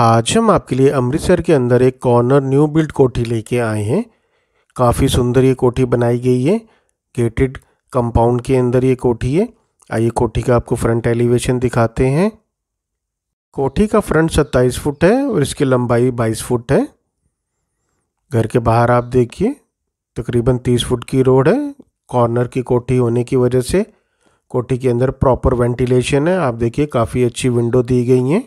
आज हम आपके लिए अमृतसर के अंदर एक कॉर्नर न्यू बिल्ड कोठी लेके आए हैं काफ़ी सुंदर ये कोठी बनाई गई है गेटेड कंपाउंड के अंदर ये कोठी है आइए कोठी का आपको फ्रंट एलिवेशन दिखाते हैं कोठी का फ्रंट 27 फुट है और इसकी लंबाई 22 फुट है घर के बाहर आप देखिए तकरीबन 30 फुट की रोड है कॉर्नर की कोठी होने की वजह से कोठी के अंदर प्रॉपर वेंटिलेशन है आप देखिए काफ़ी अच्छी विंडो दी गई हैं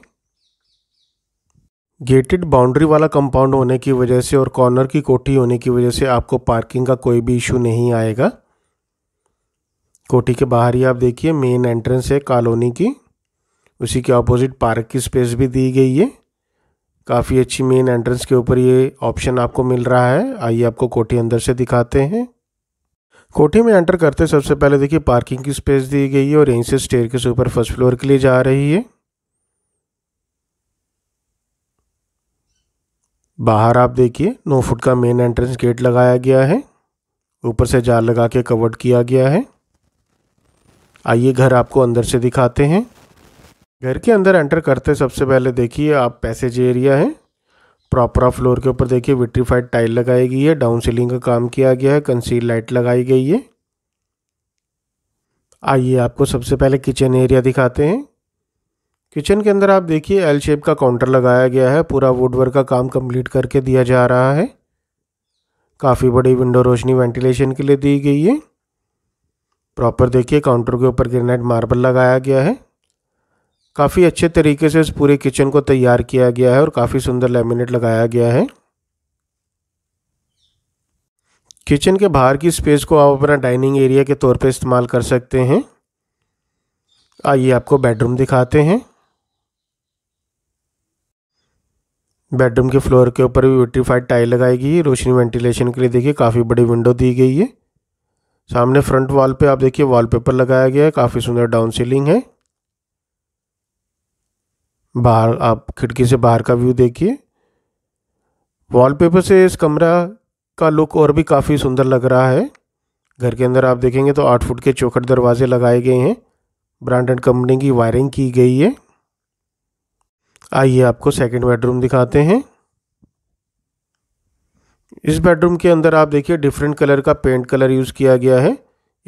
गेटेड बाउंड्री वाला कंपाउंड होने की वजह से और कॉर्नर की कोठी होने की वजह से आपको पार्किंग का कोई भी इशू नहीं आएगा कोठी के बाहर ही आप देखिए मेन एंट्रेंस है कॉलोनी की उसी के ऑपोजिट पार्क की स्पेस भी दी गई है काफ़ी अच्छी मेन एंट्रेंस के ऊपर ये ऑप्शन आपको मिल रहा है आइए आपको कोठी अंदर से दिखाते हैं कोठी में एंटर करते सबसे पहले देखिए पार्किंग की स्पेस दी गई है और यहीं से स्टेयर के ऊपर फर्स्ट फ्लोर के लिए जा रही है बाहर आप देखिए नौ फुट का मेन एंट्रेंस गेट लगाया गया है ऊपर से जाल लगा के कवर्ड किया गया है आइए घर आपको अंदर से दिखाते हैं घर के अंदर एंटर करते सबसे पहले देखिए आप पैसेज एरिया है प्रॉपर फ्लोर के ऊपर देखिए विट्रीफाइड टाइल लगाई गई है डाउन सीलिंग का काम किया गया है कंसील लाइट लगाई गई है आइए आपको सबसे पहले किचन एरिया दिखाते हैं किचन के अंदर आप देखिए एल शेप का काउंटर लगाया गया है पूरा वुडवर्क का काम कंप्लीट करके दिया जा रहा है काफ़ी बड़ी विंडो रोशनी वेंटिलेशन के लिए दी गई है प्रॉपर देखिए काउंटर के ऊपर ग्रेनाइट मार्बल लगाया गया है काफ़ी अच्छे तरीके से इस पूरे किचन को तैयार किया गया है और काफ़ी सुंदर लेमिनेट लगाया गया है किचन के बाहर की स्पेस को आप अपना डाइनिंग एरिया के तौर पर इस्तेमाल कर सकते हैं आइए आपको बेडरूम दिखाते हैं बेडरूम के फ्लोर के ऊपर भी विट्रीफाइड टाइल लगाई गई है रोशनी वेंटिलेशन के लिए देखिए काफ़ी बड़ी विंडो दी गई है सामने फ्रंट वॉल पे आप देखिए वॉलपेपर लगाया गया है काफ़ी सुंदर डाउन सीलिंग है बाहर आप खिड़की से बाहर का व्यू देखिए वॉलपेपर से इस कमरा का लुक और भी काफ़ी सुंदर लग रहा है घर के अंदर आप देखेंगे तो आठ फुट के चौखट दरवाजे लगाए गए हैं ब्रांडेड कंपनी की वायरिंग की गई है आइए आपको सेकंड बेडरूम दिखाते हैं इस बेडरूम के अंदर आप देखिए डिफरेंट कलर का पेंट कलर यूज़ किया गया है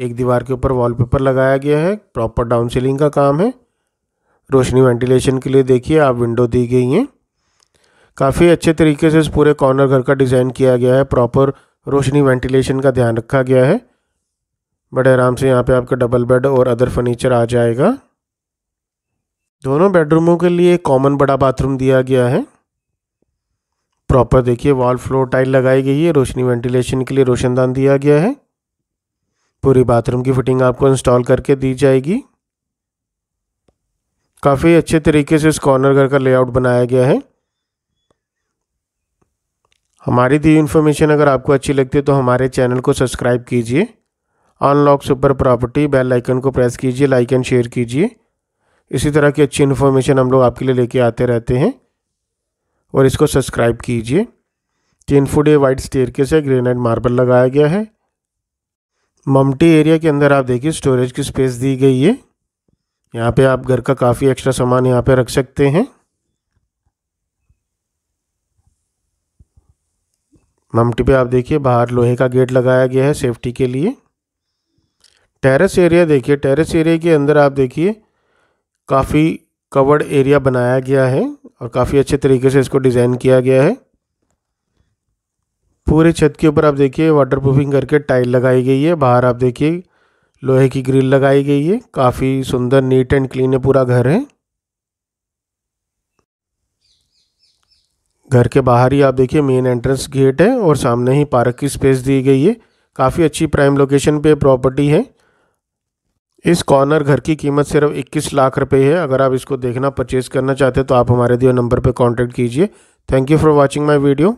एक दीवार के ऊपर वॉलपेपर लगाया गया है प्रॉपर डाउन सीलिंग का काम है रोशनी वेंटिलेशन के लिए देखिए आप विंडो दी गई हैं काफ़ी अच्छे तरीके से इस पूरे कॉर्नर घर का डिज़ाइन किया गया है प्रॉपर रोशनी वेंटिलेशन का ध्यान रखा गया है बड़े आराम से यहाँ पे आपका डबल बेड और अदर फर्नीचर आ जाएगा दोनों बेडरूमों के लिए कॉमन बड़ा बाथरूम दिया गया है प्रॉपर देखिए वॉल फ्लोर टाइल लगाई गई है रोशनी वेंटिलेशन के लिए रोशनदान दिया गया है पूरी बाथरूम की फिटिंग आपको इंस्टॉल करके दी जाएगी काफ़ी अच्छे तरीके से इस कॉर्नर घर का लेआउट बनाया गया है हमारी दी इन्फॉर्मेशन अगर आपको अच्छी लगती है तो हमारे चैनल को सब्सक्राइब कीजिए unlock super property bell icon को प्रेस कीजिए लाइक एंड शेयर कीजिए इसी तरह की अच्छी इन्फॉर्मेशन हम लोग आपके लिए लेके आते रहते हैं और इसको सब्सक्राइब कीजिए तीन फुट ए वाइट स्टेयर के से ग्रेनाइट मार्बल लगाया गया है ममटी एरिया के अंदर आप देखिए स्टोरेज की स्पेस दी गई है यहाँ पे आप घर का काफ़ी एक्स्ट्रा सामान यहाँ पे रख सकते हैं ममटी पे आप देखिए बाहर लोहे का गेट लगाया गया है सेफ्टी के लिए टेरेस एरिया देखिए टेरेस एरिया के अंदर आप देखिए काफ़ी कवर्ड एरिया बनाया गया है और काफ़ी अच्छे तरीके से इसको डिज़ाइन किया गया है पूरे छत के ऊपर आप देखिए वाटर प्रूफिंग करके टाइल लगाई गई है बाहर आप देखिए लोहे की ग्रिल लगाई गई है काफ़ी सुंदर नीट एंड क्लीन है पूरा घर है घर के बाहर ही आप देखिए मेन एंट्रेंस गेट है और सामने ही पार्क की स्पेस दी गई है काफ़ी अच्छी प्राइम लोकेशन पे प्रॉपर्टी है इस कॉर्नर घर की कीमत सिर्फ 21 लाख रुपए है अगर आप इसको देखना परचेज़ करना चाहते हैं तो आप हमारे दिए नंबर पर कॉन्टैक्ट कीजिए thank you for watching my video